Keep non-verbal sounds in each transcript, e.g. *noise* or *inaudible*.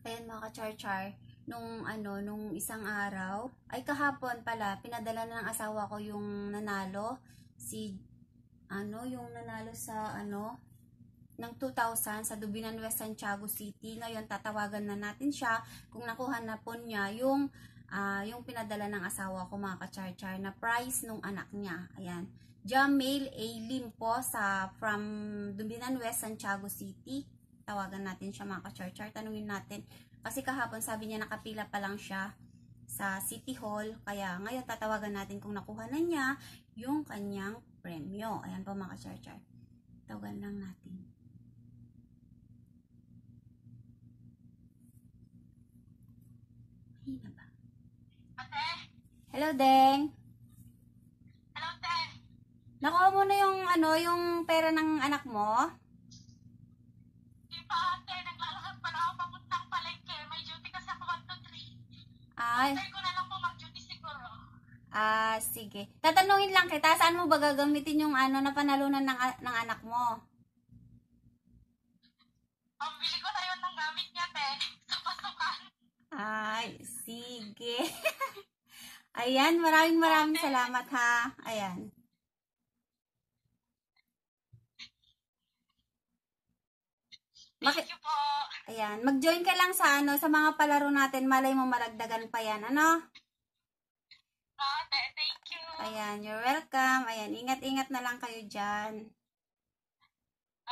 Ayan mga ka-char-char, nung ano, nung isang araw, ay kahapon pala, pinadala na ng asawa ko yung nanalo, si, ano, yung nanalo sa, ano, ng 2000 sa Dubinan West Santiago City. Ngayon, tatawagan na natin siya kung nakuha na po niya yung, uh, yung pinadala ng asawa ko mga ka-char-char na prize nung anak niya. Ayan. Jamil A. Lim po sa, from Dubinan West Santiago City tawagan natin siya mga ka char tanungin natin. Kasi kahapon sabi niya nakapila pa lang siya sa City Hall, kaya ngayon tatawagan natin kung nakuha na niya yung kanyang premyo. Ayan po mga ka char tawagan lang natin. Hina ba? Ate? Hello, Deng! Hello, Deng! Nakuha mo na yung, ano, yung pera ng anak mo? Ay. Hintay ko na lang po siguro. Ah, sige. Tatanungin lang kita, saan mo ba gagamitin yung ano na panalunan ng, ng anak mo? Pambili ko na yun ng gamit niya, te. Sa pasukan. Ay, sige. *laughs* Ayan, maraming maraming oh, salamat ha. Ayan. Bakit? Thank you po. Ayan, mag-join ka lang sa ano, sa mga palaro natin. Malay mo maragdagan pa yan, ano? Oh, thank you. Ayan, you're welcome. Ayan, ingat-ingat na lang kayo dyan.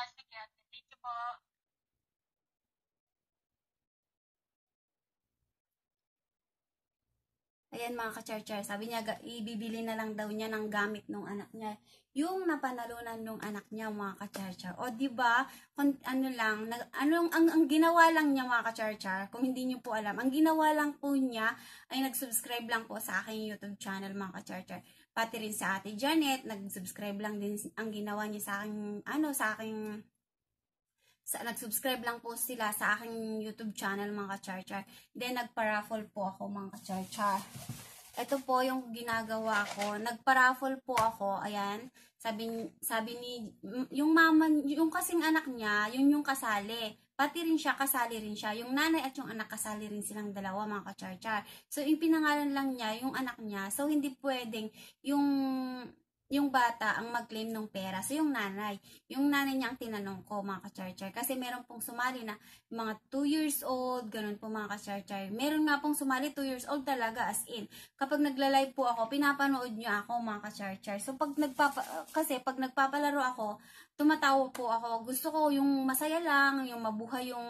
Oh, sige, po. Ayan mga ka-charger, sabi niya ibibili na lang daw niya ng gamit ng anak niya yung napanalunan ng anak niya mga kacharchar. O di ba? Ano lang, nag, ano ang, ang ginawa lang niya mga kacharchar, kung hindi niyo po alam, ang ginawa lang po niya ay nag-subscribe lang po sa aking YouTube channel mga kacharchar. Pati rin sa Ate Janet, nag-subscribe lang din ang ginawa niya sa aking ano sa aking sa, nag-subscribe lang po sila sa aking YouTube channel mga kacharchar. Then nagpa-raffle po ako mga kacharchar. Ito po yung ginagawa ko. Nagparaffle po ako. Ayan. Sabi, sabi ni, yung mama, yung kasing anak niya, yun yung kasali. Pati rin siya, kasali rin siya. Yung nanay at yung anak, kasali rin silang dalawa, mga kacharchar. So, yung pinangalan lang niya, yung anak niya. So, hindi pwedeng, yung yung bata ang mag-claim ng pera. So, yung nanay. Yung nanay niya ang tinanong ko, mga ka-charchar. Kasi meron pong sumali na mga 2 years old, ganun po mga ka-charchar. Meron nga pong sumali 2 years old talaga, as in. Kapag nagla-live po ako, pinapanood niyo ako, mga ka-charchar. So, pag nagpapa, kasi pag nagpapalaro ako, tumatawa po ako. Gusto ko yung masaya lang, yung mabuhay yung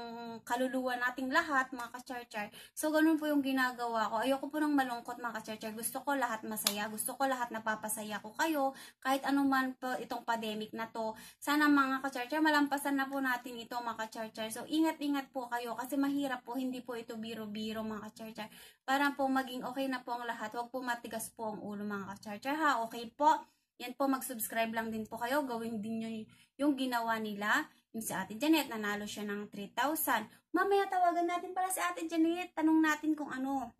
kaluluwa nating lahat, mga kacharchar. So, ganun po yung ginagawa ko. Ayoko po ng malungkot, mga kacharchar. Gusto ko lahat masaya. Gusto ko lahat napapasaya ko kayo. Kahit anuman po itong pandemic na to. Sana, mga kacharchar, malampasan na po natin ito, mga kacharchar. So, ingat-ingat po kayo kasi mahirap po. Hindi po ito biro-biro, mga kacharchar. Para po maging okay na po ang lahat. Huwag po matigas po ang ulo, mga kacharchar. Ha, okay po? Yan po, mag-subscribe lang din po kayo. Gawin din nyo yung ginawa nila. Yung si Ate Janet, nanalo siya ng 3,000. Mamaya tawagan natin para si Ate Janet. Tanong natin kung ano.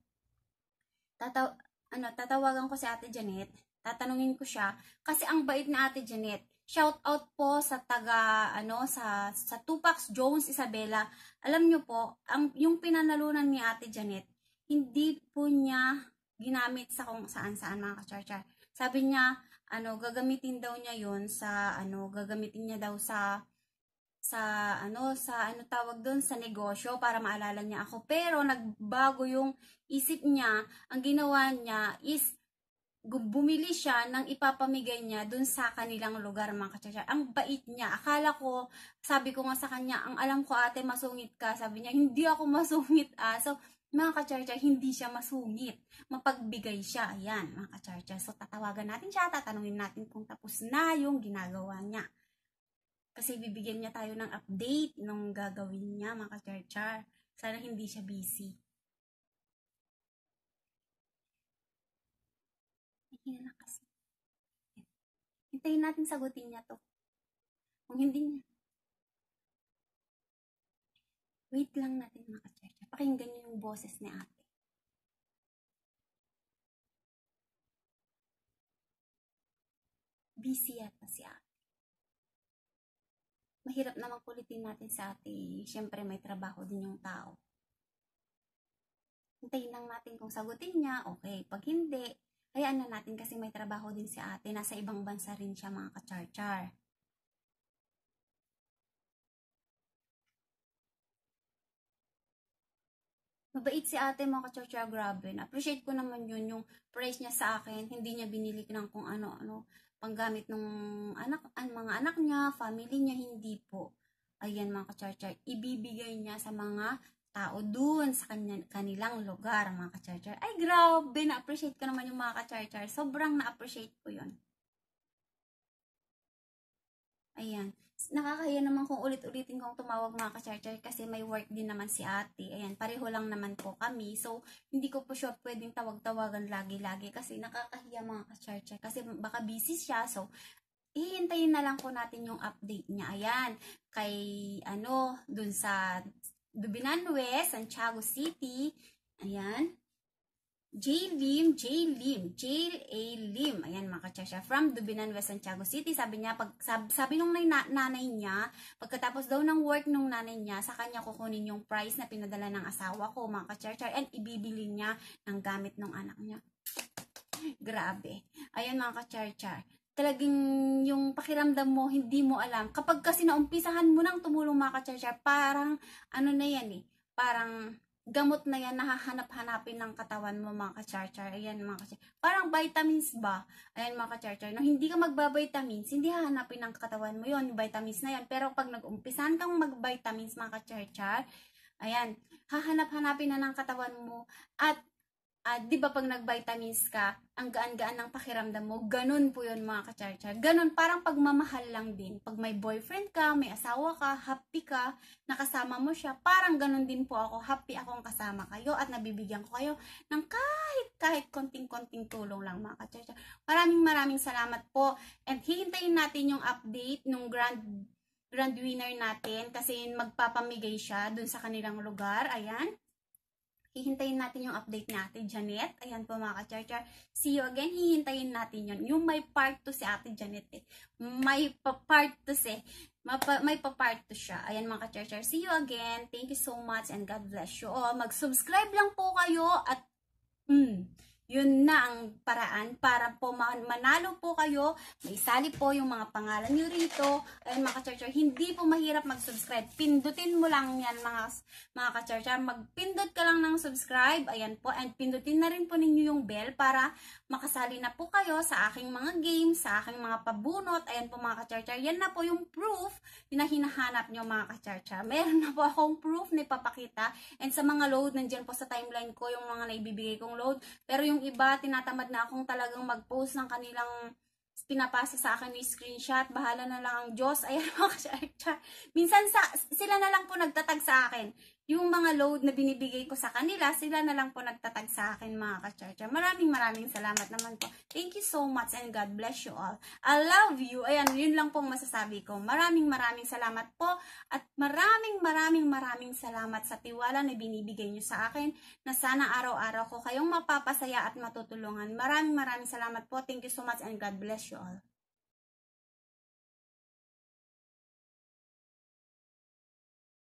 Tataw ano tatawagan ko si Ate Janet. Tatanungin ko siya. Kasi ang bait na Ate Janet. Shout out po sa taga ano sa sa Tupac Jones Isabela. Alam niyo po, ang yung pinanalunan ni Ate Janet, hindi po niya ginamit sa kung saan-saan mga kacharchar. Sabi niya, ano, gagamitin daw niya yon sa, ano, gagamitin niya daw sa, sa, ano, sa, ano tawag doon, sa negosyo para maalala niya ako. Pero, nagbago yung isip niya. Ang ginawa niya is, bumili siya ng ipapamigay niya doon sa kanilang lugar mga kachacha. Ang bait niya. Akala ko, sabi ko nga sa kanya, ang alam ko ate masungit ka. Sabi niya, hindi ako masungit ah. So, mga kacharcha, hindi siya masungit. Mapagbigay siya. Ayan, mga kacharcha. So, tatawagan natin siya. Tatanungin natin kung tapos na yung ginagawa niya. Kasi bibigyan niya tayo ng update nung gagawin niya, mga kacharcha. Sana hindi siya busy. Hindi na kasi. Hintayin natin sagutin niya to. Kung hindi niya. Wait lang natin, mga kacharcha. Pakinggan niyo yung boses ni ate. Busy yata si ate. Mahirap naman kulitin natin sa ate. Siyempre, may trabaho din yung tao. Hintayin lang natin kung sagutin niya. Okay. Pag hindi, hayaan na natin kasi may trabaho din si ate. Nasa ibang bansa rin siya mga kacharchar. Mabait si ate ka kachocha, grabe. Appreciate ko naman yun, yung praise niya sa akin. Hindi niya binili ng kung ano-ano panggamit ng anak, ang mga anak niya, family niya, hindi po. Ayan mga kacharchar, ibibigay niya sa mga tao dun sa kanya, kanilang lugar mga kacharchar. Ay grabe, na-appreciate ko naman yung mga kacharchar. Sobrang na-appreciate ko yun. Ayan nakakahiya naman kung ulit-ulitin kong tumawag mga ka-charger kasi may work din naman si ate. Ayan, pareho lang naman po kami. So, hindi ko po siya pwedeng tawag-tawagan lagi-lagi kasi nakakahiya mga ka-charger kasi baka busy siya. So, ihihintayin na lang po natin yung update niya. Ayan, kay ano, dun sa Dubinanwe, Santiago City. Ayan. J. Lim, J. Lim, J. A. Lim. Ayan mga kachasya. From Dubinan, West Santiago City. Sabi niya, pag, sab, sabi nung nanay niya, pagkatapos daw ng work nung nanay niya, sa kanya kukunin yung price na pinadala ng asawa ko mga kachasya. And ibibili niya ng gamit ng anak niya. Grabe. Ayan mga kachasya talagang yung pakiramdam mo, hindi mo alam. Kapag kasi naumpisahan mo nang tumulong mga kachachar, parang ano na yan eh, parang gamot na yan, nahahanap-hanapin ng katawan mo mga kacharchar. Ayan mga kacharchar. Parang vitamins ba? Ayan mga kacharchar. No, hindi ka magbabitamins, hindi hahanapin ng katawan mo yon vitamins na yan. Pero pag nag-umpisan kang mag-vitamins mga kacharchar, ayan, hahanap-hanapin na ng katawan mo at uh, di ba pag nag-vitamins ka, ang gaan-gaan ng pakiramdam mo, ganun po yun mga kacharcha. Ganun, parang pagmamahal lang din. Pag may boyfriend ka, may asawa ka, happy ka, nakasama mo siya, parang ganun din po ako. Happy akong kasama kayo at nabibigyan ko kayo ng kahit kahit konting-konting tulong lang mga kacharcha. Maraming maraming salamat po. And hihintayin natin yung update nung grand grand winner natin kasi magpapamigay siya dun sa kanilang lugar. Ayan hihintayin natin yung update ni Ate Janet. Ayan po mga ka-charchar. See you again. Hihintayin natin yun. Yung may part 2 si Ate Janet eh. May pa-part 2 si. may pa-part 2 siya. Ayan mga ka-charchar. See you again. Thank you so much and God bless you Oh, Mag-subscribe lang po kayo at mm, yun na ang paraan para po manalo po kayo. May sali po yung mga pangalan nyo rito. Ayun mga ka hindi po mahirap mag-subscribe. Pindutin mo lang yan mga, mga ka ah. Magpindot ka lang ng subscribe. Ayan po. And pindutin na rin po ninyo yung bell para makasali na po kayo sa aking mga games, sa aking mga pabunot. Ayan po mga ka ah. Yan na po yung proof na hinahanap nyo mga ka ah. Meron na po akong proof na ipapakita. And sa mga load, nandiyan po sa timeline ko yung mga naibibigay kong load. Pero yung yung iba, tinatamad na akong talagang mag-post ng kanilang pinapasa sa akin ni screenshot. Bahala na lang ang Diyos. *laughs* Ayan mga Minsan sa, sila na lang po nagtatag sa akin yung mga load na binibigay ko sa kanila, sila na lang po nagtatag sa akin mga kacharcha. Maraming maraming salamat naman po. Thank you so much and God bless you all. I love you. Ayan, yun lang pong masasabi ko. Maraming maraming salamat po at maraming maraming maraming salamat sa tiwala na binibigay nyo sa akin na sana araw-araw ko kayong mapapasaya at matutulungan. Maraming maraming salamat po. Thank you so much and God bless you all.